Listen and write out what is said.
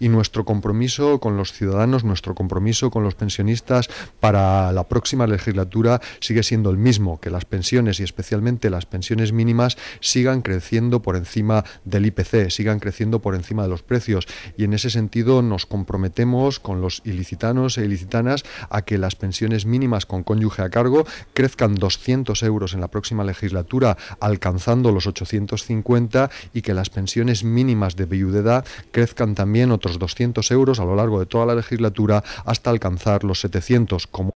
y nuestro compromiso con los ciudadanos, nuestro compromiso con los pensionistas para la próxima legislatura sigue siendo el mismo, que las pensiones y especialmente las pensiones mínimas sigan creciendo por encima del IPC, sigan creciendo por encima de los precios y en ese sentido nos comprometemos con los ilicitanos e ilicitanas a que las pensiones mínimas con cónyuge a cargo crezcan 200 euros en la próxima legislatura, alcanzando los 850 y que las pensiones mínimas de viudedad crezcan también 200 euros a lo largo de toda la legislatura hasta alcanzar los 700, como